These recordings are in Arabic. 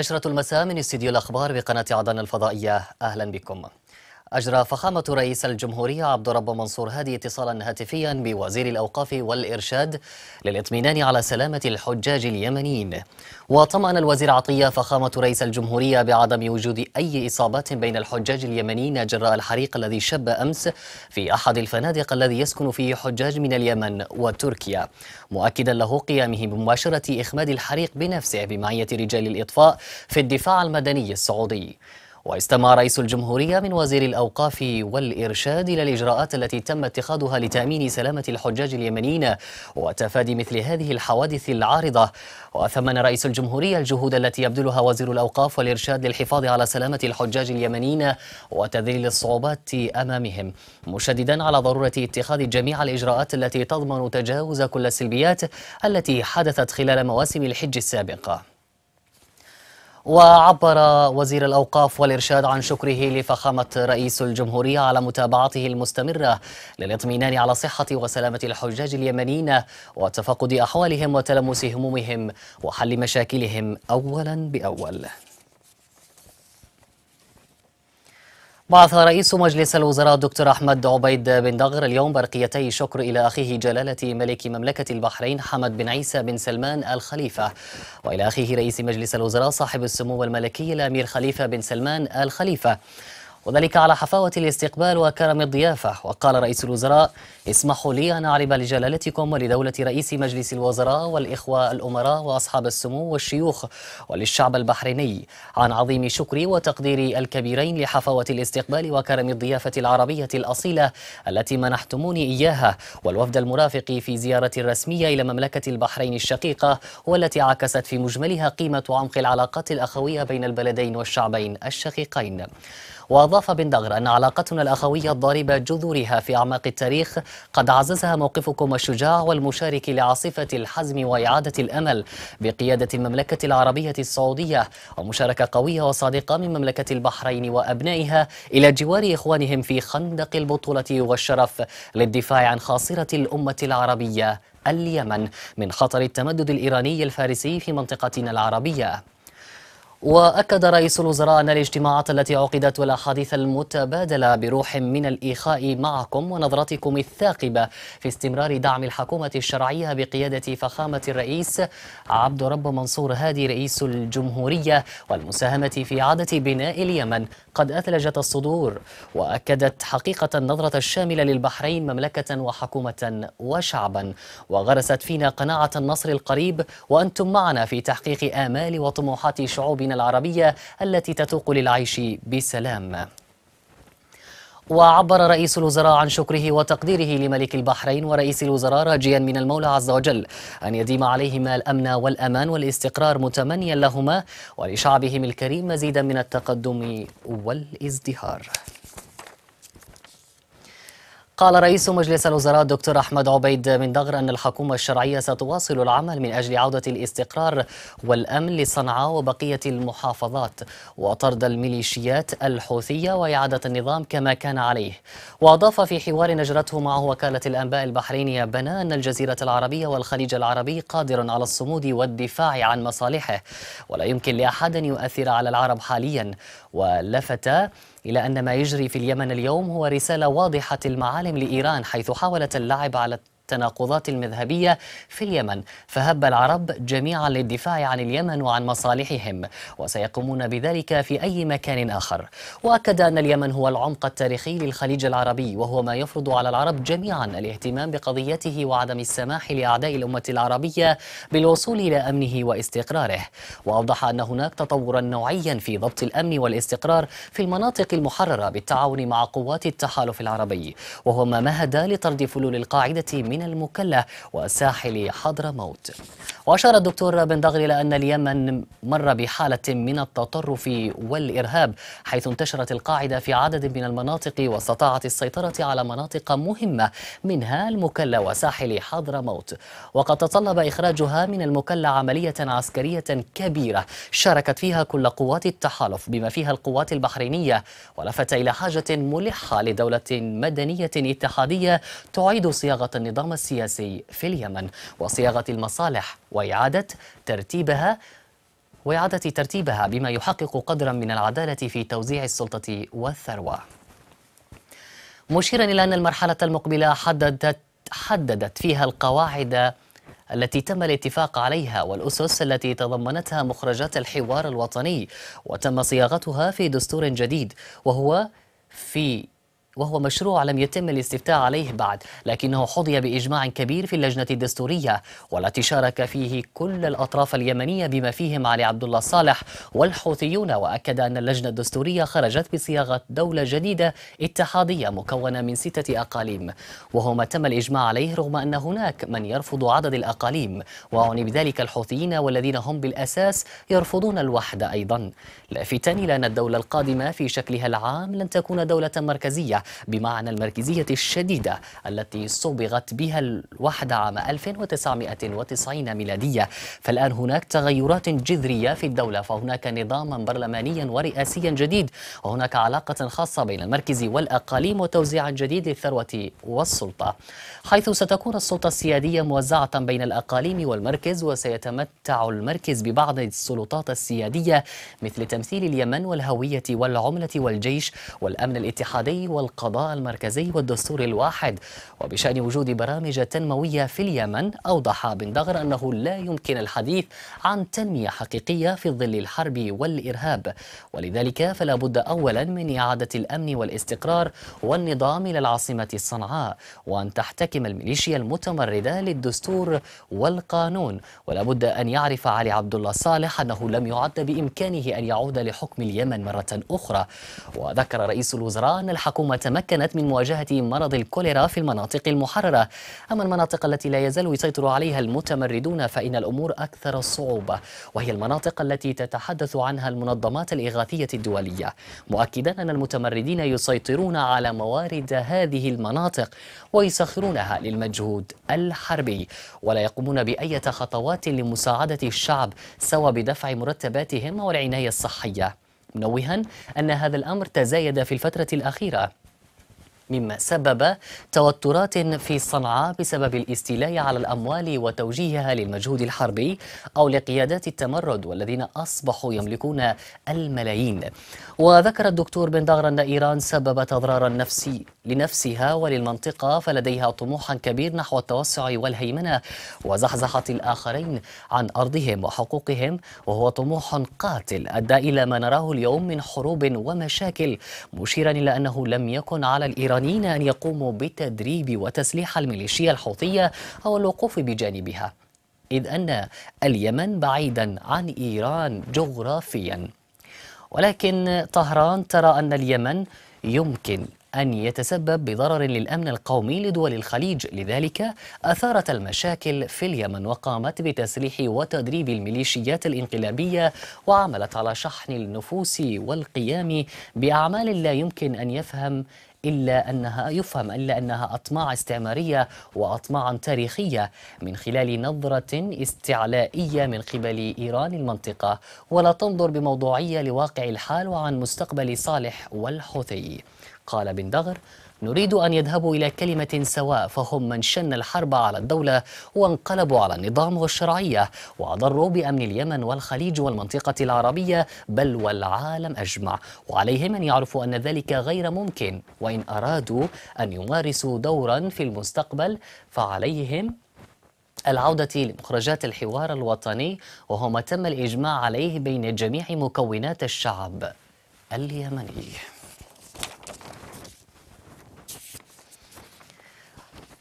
نشرة المساء من استديو الأخبار بقناة عدن الفضائية أهلا بكم أجرى فخامة رئيس الجمهورية عبد الرب منصور هادي اتصالا هاتفيا بوزير الأوقاف والإرشاد للإطمئنان على سلامة الحجاج اليمنيين وطمأن الوزير عطية فخامة رئيس الجمهورية بعدم وجود أي إصابات بين الحجاج اليمنيين جراء الحريق الذي شب أمس في أحد الفنادق الذي يسكن فيه حجاج من اليمن وتركيا مؤكدا له قيامه بمباشرة إخماد الحريق بنفسه بمعية رجال الإطفاء في الدفاع المدني السعودي واستمع رئيس الجمهورية من وزير الأوقاف والإرشاد إلى الإجراءات التي تم اتخاذها لتأمين سلامة الحجاج اليمنيين وتفادي مثل هذه الحوادث العارضة وثمن رئيس الجمهورية الجهود التي يبذلها وزير الأوقاف والإرشاد للحفاظ على سلامة الحجاج اليمنيين وتذليل الصعوبات أمامهم مشددا على ضرورة اتخاذ جميع الإجراءات التي تضمن تجاوز كل السلبيات التي حدثت خلال مواسم الحج السابقة وعبر وزير الأوقاف والإرشاد عن شكره لفخامة رئيس الجمهورية على متابعته المستمرة للاطمئنان على صحة وسلامة الحجاج اليمنيين وتفقد أحوالهم وتلمس همومهم وحل مشاكلهم أولا بأول بعث رئيس مجلس الوزراء الدكتور أحمد عبيد بن دغر اليوم برقيتي شكر إلى أخيه جلالة ملك مملكة البحرين حمد بن عيسى بن سلمان الخليفة وإلى أخيه رئيس مجلس الوزراء صاحب السمو الملكي الأمير خليفة بن سلمان الخليفة وذلك على حفاوة الاستقبال وكرم الضيافة وقال رئيس الوزراء اسمحوا لي أن أعرب لجلالتكم ولدولة رئيس مجلس الوزراء والإخوة الأمراء وأصحاب السمو والشيوخ وللشعب البحريني عن عظيم شكري وتقديري الكبيرين لحفاوة الاستقبال وكرم الضيافة العربية الأصيلة التي منحتموني إياها والوفد المرافق في زيارة رسمية إلى مملكة البحرين الشقيقة والتي عكست في مجملها قيمة عمق العلاقات الأخوية بين البلدين والشعبين الشقيقين وأضاف بن دغر أن علاقتنا الأخوية الضاربة جذورها في أعماق التاريخ قد عززها موقفكم الشجاع والمشارك لعاصفة الحزم وإعادة الأمل بقيادة المملكة العربية السعودية ومشاركة قوية وصادقة من مملكة البحرين وأبنائها إلى جوار إخوانهم في خندق البطولة والشرف للدفاع عن خاصرة الأمة العربية اليمن من خطر التمدد الإيراني الفارسي في منطقتنا العربية وأكد رئيس الوزراء أن الاجتماعات التي عقدت والأحاديث المتبادلة بروح من الإخاء معكم ونظرتكم الثاقبة في استمرار دعم الحكومة الشرعية بقيادة فخامة الرئيس عبد رب منصور هادي رئيس الجمهورية والمساهمة في إعادة بناء اليمن قد أثلجت الصدور وأكدت حقيقة النظرة الشاملة للبحرين مملكة وحكومة وشعبا وغرست فينا قناعة النصر القريب وأنتم معنا في تحقيق آمال وطموحات شعوبنا البلدان العربية التي تتوق للعيش بسلام وعبر رئيس الوزراء عن شكره وتقديره لملك البحرين ورئيس الوزراء راجيا من المولى عز وجل أن يديم عليهما الأمن والأمان والاستقرار متمنيا لهما ولشعبهم الكريم مزيدا من التقدم والازدهار قال رئيس مجلس الوزراء الدكتور أحمد عبيد من دغر أن الحكومة الشرعية ستواصل العمل من أجل عودة الاستقرار والأمن لصنعاء وبقية المحافظات وطرد الميليشيات الحوثية وإعادة النظام كما كان عليه وأضاف في حوار نجرته معه وكالة الأنباء البحرينية بنا أن الجزيرة العربية والخليج العربي قادر على الصمود والدفاع عن مصالحه ولا يمكن لأحد أن يؤثر على العرب حاليا ولفت إلى أن ما يجري في اليمن اليوم هو رسالة واضحة المعالم لإيران حيث حاولت اللعب على التناقضات المذهبية في اليمن فهب العرب جميعا للدفاع عن اليمن وعن مصالحهم وسيقومون بذلك في أي مكان آخر وأكد أن اليمن هو العمق التاريخي للخليج العربي وهو ما يفرض على العرب جميعا الاهتمام بقضيته وعدم السماح لأعداء الأمة العربية بالوصول إلى أمنه واستقراره وأوضح أن هناك تطورا نوعيا في ضبط الأمن والاستقرار في المناطق المحررة بالتعاون مع قوات التحالف العربي وهو ما مهد لطرد فلول القاعدة من من المكلا وساحل حضرموت وأشار الدكتور بن دغري إلى أن اليمن مر بحالة من التطرف والإرهاب حيث انتشرت القاعدة في عدد من المناطق واستطاعت السيطرة على مناطق مهمة منها المكلا وساحل حضرموت وقد تطلب إخراجها من المكلا عملية عسكرية كبيرة شاركت فيها كل قوات التحالف بما فيها القوات البحرينية ولفت إلى حاجة ملحة لدولة مدنية اتحادية تعيد صياغة النظام النظام السياسي في اليمن وصياغة المصالح وإعادة ترتيبها وإعادة ترتيبها بما يحقق قدرا من العدالة في توزيع السلطة والثروة مشيرا إلى أن المرحلة المقبلة حددت, حددت فيها القواعد التي تم الاتفاق عليها والأسس التي تضمنتها مخرجات الحوار الوطني وتم صياغتها في دستور جديد وهو في وهو مشروع لم يتم الاستفتاء عليه بعد لكنه حظي بإجماع كبير في اللجنة الدستورية والتي شارك فيه كل الأطراف اليمنية بما فيهم علي عبد الله صالح والحوثيون وأكد أن اللجنة الدستورية خرجت بصياغة دولة جديدة اتحادية مكونة من ستة أقاليم وهو ما تم الإجماع عليه رغم أن هناك من يرفض عدد الأقاليم وأعني بذلك الحوثيين والذين هم بالأساس يرفضون الوحدة أيضا لافتا إلى أن الدولة القادمة في شكلها العام لن تكون دولة مركزية بمعنى المركزية الشديدة التي صبغت بها الوحدة عام 1990 ميلادية فالآن هناك تغيرات جذرية في الدولة فهناك نظاما برلمانيا ورئاسيا جديد وهناك علاقة خاصة بين المركز والأقاليم وتوزيع جديد للثروة والسلطة حيث ستكون السلطة السيادية موزعة بين الأقاليم والمركز وسيتمتع المركز ببعض السلطات السيادية مثل تمثيل اليمن والهوية والعملة والجيش والأمن الاتحادي وال القضاء المركزي والدستور الواحد وبشأن وجود برامج تنموية في اليمن أوضح بن دغر أنه لا يمكن الحديث عن تنمية حقيقية في ظل الحرب والإرهاب ولذلك فلا بد أولا من إعادة الأمن والاستقرار والنظام إلى العاصمة صنعاء وأن تحتكم الميليشيا المتمردة للدستور والقانون ولا بد أن يعرف علي عبد الله صالح أنه لم يعد بإمكانه أن يعود لحكم اليمن مرة أخرى وذكر رئيس الوزراء أن الحكومة وتمكنت من مواجهة مرض الكوليرا في المناطق المحررة أما المناطق التي لا يزال يسيطر عليها المتمردون فإن الأمور أكثر صعوبة وهي المناطق التي تتحدث عنها المنظمات الإغاثية الدولية مؤكدا أن المتمردين يسيطرون على موارد هذه المناطق ويسخرونها للمجهود الحربي ولا يقومون بأي خطوات لمساعدة الشعب سوى بدفع مرتباتهم والعناية الصحية منوها أن هذا الأمر تزايد في الفترة الأخيرة مما سبب توترات في صنعاء بسبب الاستيلاء على الأموال وتوجيهها للمجهود الحربي أو لقيادات التمرد والذين أصبحوا يملكون الملايين وذكر الدكتور بن دغر أن إيران سببت أضرارا نفسي لنفسها وللمنطقة فلديها طموحا كبير نحو التوسع والهيمنة وزحزحة الآخرين عن أرضهم وحقوقهم وهو طموح قاتل أدى إلى ما نراه اليوم من حروب ومشاكل مشيرا إلى أنه لم يكن على الإيران الإيرانيين أن يقوموا بتدريب وتسليح الميليشيا الحوثية أو الوقوف بجانبها إذ أن اليمن بعيدا عن إيران جغرافيا ولكن طهران ترى أن اليمن يمكن أن يتسبب بضرر للأمن القومي لدول الخليج لذلك أثارت المشاكل في اليمن وقامت بتسليح وتدريب الميليشيات الإنقلابية وعملت على شحن النفوس والقيام بأعمال لا يمكن أن يفهم إلا أنها يفهم إلا أنها أطماع استعمارية وأطماعا تاريخية من خلال نظرة استعلائية من قبل إيران المنطقة ولا تنظر بموضوعية لواقع الحال وعن مستقبل صالح والحوثي قال بن دغر نريد أن يذهبوا إلى كلمة سواء فهم من شن الحرب على الدولة وانقلبوا على النظام والشرعية وأضروا بأمن اليمن والخليج والمنطقة العربية بل والعالم أجمع وعليهم أن يعرفوا أن ذلك غير ممكن وإن أرادوا أن يمارسوا دورا في المستقبل فعليهم العودة لمخرجات الحوار الوطني وهو ما تم الإجماع عليه بين جميع مكونات الشعب اليمني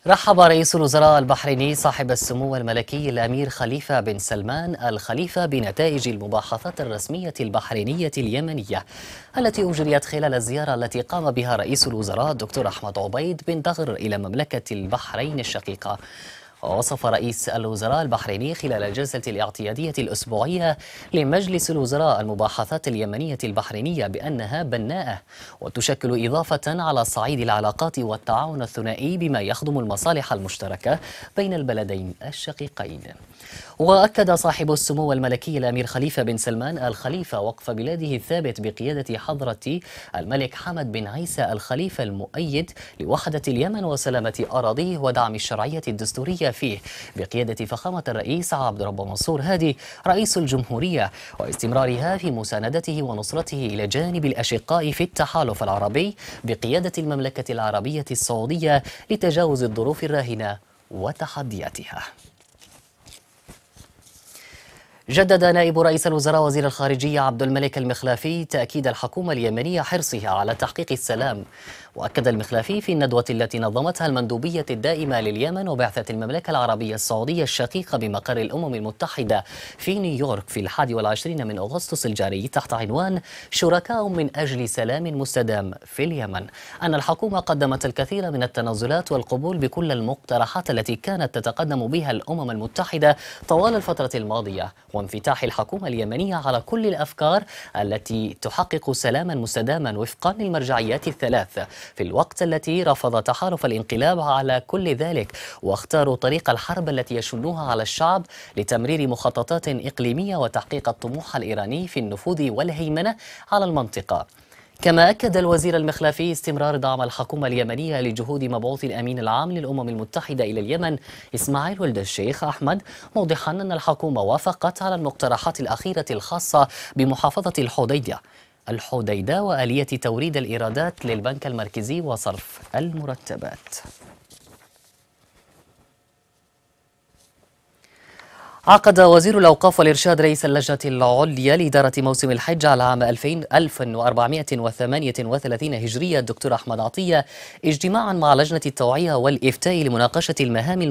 رحب رئيس الوزراء البحريني صاحب السمو الملكي الأمير خليفة بن سلمان الخليفة بنتائج المباحثات الرسمية البحرينية اليمنية التي أجريت خلال الزيارة التي قام بها رئيس الوزراء الدكتور أحمد عبيد بن دغر إلى مملكة البحرين الشقيقة ووصف رئيس الوزراء البحريني خلال الجلسة الاعتيادية الأسبوعية لمجلس الوزراء المباحثات اليمنية البحرينية بأنها بناءة وتشكل إضافة على صعيد العلاقات والتعاون الثنائي بما يخدم المصالح المشتركة بين البلدين الشقيقين وأكد صاحب السمو الملكي الأمير خليفة بن سلمان الخليفه وقف بلاده الثابت بقيادة حضرة الملك حمد بن عيسى الخليفة المؤيد لوحدة اليمن وسلامة أراضيه ودعم الشرعية الدستورية فيه بقيادة فخامة الرئيس عبد رب منصور هادي رئيس الجمهورية واستمرارها في مساندته ونصرته إلى جانب الأشقاء في التحالف العربي بقيادة المملكة العربية السعودية لتجاوز الظروف الراهنة وتحدياتها جدد نائب رئيس الوزراء وزير الخارجية عبد الملك المخلافي تأكيد الحكومة اليمنية حرصها على تحقيق السلام وأكد المخلافي في الندوة التي نظمتها المندوبية الدائمة لليمن وبعثة المملكة العربية السعودية الشقيقة بمقر الأمم المتحدة في نيويورك في الحادي والعشرين من أغسطس الجاري تحت عنوان شركاء من أجل سلام مستدام في اليمن أن الحكومة قدمت الكثير من التنازلات والقبول بكل المقترحات التي كانت تتقدم بها الأمم المتحدة طوال الفترة الماضية وانفتاح الحكومة اليمنية على كل الأفكار التي تحقق سلاما مستداما وفقا للمرجعيات الثلاث في الوقت التي رفض تحالف الانقلاب على كل ذلك واختاروا طريق الحرب التي يشنوها على الشعب لتمرير مخططات إقليمية وتحقيق الطموح الإيراني في النفوذ والهيمنة على المنطقة كما أكد الوزير المخلافي استمرار دعم الحكومة اليمنية لجهود مبعوث الأمين العام للأمم المتحدة إلى اليمن إسماعيل ولد الشيخ أحمد موضحا أن الحكومة وافقت على المقترحات الأخيرة الخاصة بمحافظة الحديدة الحديدة وآلية توريد الإيرادات للبنك المركزي وصرف المرتبات عقد وزير الأوقاف والإرشاد رئيس اللجنة العليا لإدارة موسم الحج على عام 2438 هجرية الدكتور أحمد عطية اجتماعا مع لجنة التوعية والإفتاء لمناقشة المهام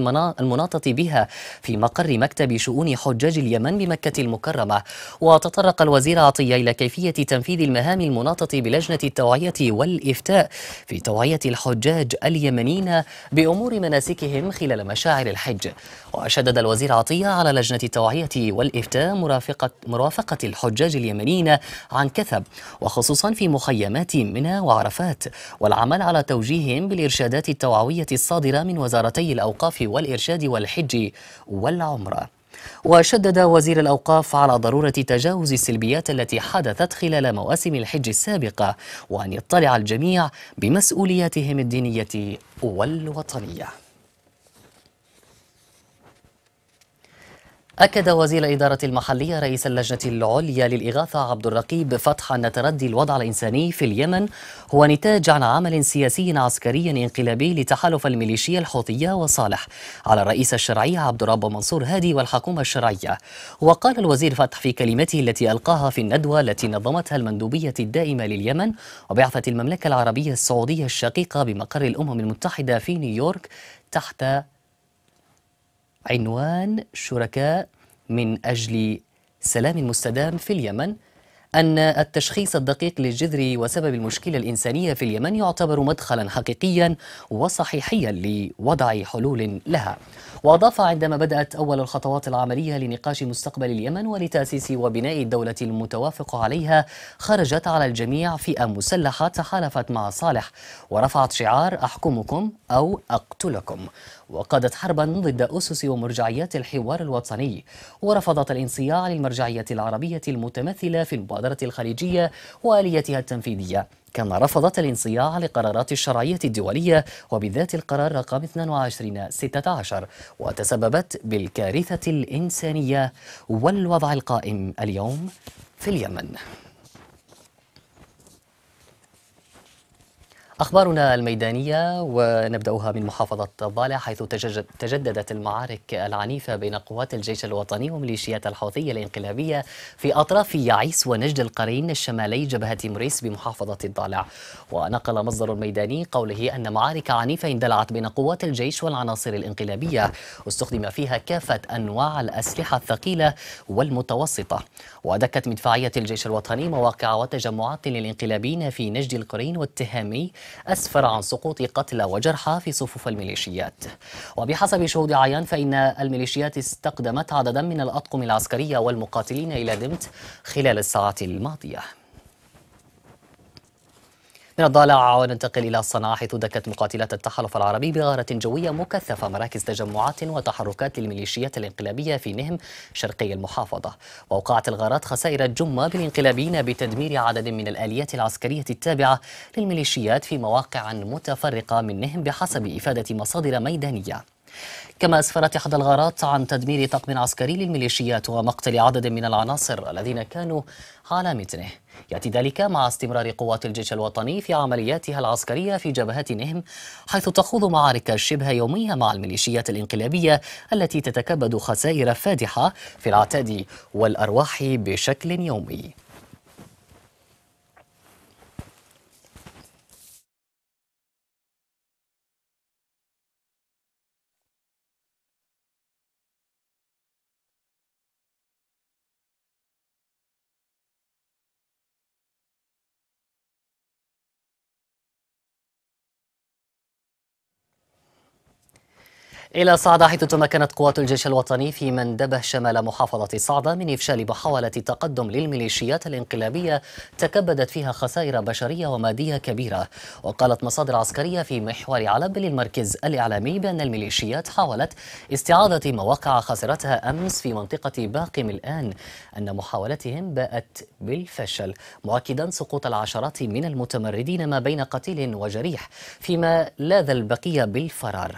المناطة بها في مقر مكتب شؤون حجاج اليمن بمكة المكرمة وتطرق الوزير عطية إلى كيفية تنفيذ المهام المناطة بلجنة التوعية والإفتاء في توعية الحجاج اليمنيين بأمور مناسكهم خلال مشاعر الحج وشدد الوزير عطية على لجنة لجنة التوعية والإفتاء مرافقة, مرافقة الحجاج اليمنيين عن كثب وخصوصا في مخيمات منى وعرفات والعمل على توجيههم بالإرشادات التوعوية الصادرة من وزارتي الأوقاف والإرشاد والحج والعمره وشدد وزير الأوقاف على ضرورة تجاوز السلبيات التي حدثت خلال مواسم الحج السابقة وأن يطلع الجميع بمسؤولياتهم الدينية والوطنية أكد وزير الإدارة المحلية رئيس اللجنة العليا للإغاثة عبد الرقيب فتح أن تردي الوضع الإنساني في اليمن هو نتاج عن عمل سياسي عسكري انقلابي لتحالف الميليشيا الحوثية وصالح على الرئيس الشرعي عبد الرب منصور هادي والحكومة الشرعية وقال الوزير فتح في كلمته التي ألقاها في الندوة التي نظمتها المندوبية الدائمة لليمن وبعثة المملكة العربية السعودية الشقيقة بمقر الأمم المتحدة في نيويورك تحت عنوان شركاء من أجل سلام مستدام في اليمن أن التشخيص الدقيق للجذر وسبب المشكلة الإنسانية في اليمن يعتبر مدخلا حقيقيا وصحيحيا لوضع حلول لها وأضاف عندما بدأت أول الخطوات العملية لنقاش مستقبل اليمن ولتأسيس وبناء الدولة المتوافق عليها خرجت على الجميع فئة مسلحة تحالفت مع صالح ورفعت شعار أحكمكم أو أقتلكم وقادت حربا ضد أسس ومرجعيات الحوار الوطني ورفضت الانصياع للمرجعية العربية المتمثلة في المبادرة الخليجية وآليتها التنفيذية كما رفضت الانصياع لقرارات الشرعية الدولية وبالذات القرار رقم 2216 وتسببت بالكارثة الإنسانية والوضع القائم اليوم في اليمن أخبارنا الميدانية ونبدأها من محافظة الضالع حيث تجددت المعارك العنيفة بين قوات الجيش الوطني وميليشيات الحوثية الانقلابية في أطراف يعيس ونجد القرين الشمالي جبهة مريس بمحافظة الضالع ونقل مصدر ميداني قوله أن معارك عنيفة اندلعت بين قوات الجيش والعناصر الانقلابية استخدم فيها كافة أنواع الأسلحة الثقيلة والمتوسطة ودكت مدفعية الجيش الوطني مواقع وتجمعات للانقلابيين في نجد القرين والتهامي أسفر عن سقوط قتلى وجرحى في صفوف الميليشيات وبحسب شهود عيان فإن الميليشيات استقدمت عددا من الأطقم العسكرية والمقاتلين إلى دمت خلال الساعات الماضية من الضالع وننتقل إلى صنعاء حيث دكت مقاتلات التحالف العربي بغارة جوية مكثفة مراكز تجمعات وتحركات للميليشيات الانقلابية في نهم شرقي المحافظة وأوقعت الغارات خسائر جمة بالانقلابيين بتدمير عدد من الآليات العسكرية التابعة للميليشيات في مواقع متفرقة من نهم بحسب إفادة مصادر ميدانية كما أسفرت إحدى الغارات عن تدمير طقم عسكري للميليشيات ومقتل عدد من العناصر الذين كانوا على متنه يأتي ذلك مع استمرار قوات الجيش الوطني في عملياتها العسكرية في جبهات نهم حيث تخوض معارك شبه يومية مع الميليشيات الإنقلابية التي تتكبد خسائر فادحة في العتاد والأرواح بشكل يومي إلى صعدة حيث تمكنت قوات الجيش الوطني في مندبه شمال محافظة صعدة من إفشال محاولة تقدم للميليشيات الانقلابية تكبدت فيها خسائر بشرية ومادية كبيرة وقالت مصادر عسكرية في محور علب للمركز الإعلامي بأن الميليشيات حاولت استعادة مواقع خسرتها أمس في منطقة باقم الآن أن محاولتهم باءت بالفشل مؤكدا سقوط العشرات من المتمردين ما بين قتيل وجريح فيما لاذ البقية بالفرار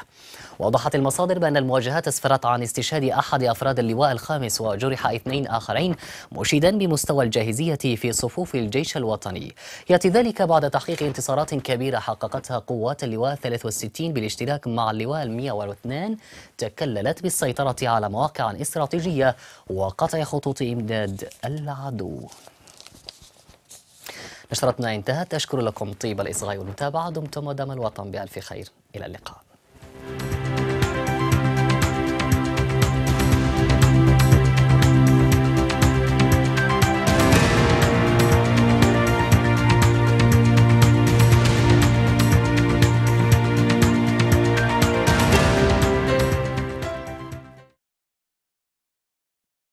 وأوضحت المصادر بأن المواجهات اسفرت عن استشهاد أحد أفراد اللواء الخامس وجرح اثنين آخرين مشيدا بمستوى الجاهزية في صفوف الجيش الوطني يأتي ذلك بعد تحقيق انتصارات كبيرة حققتها قوات اللواء 63 بالاشتراك مع اللواء 102 تكللت بالسيطرة على مواقع استراتيجية وقطع خطوط إمداد العدو نشرتنا انتهت أشكر لكم طيب الإصغاء والمتابعة دمتم ودام الوطن بألف خير إلى اللقاء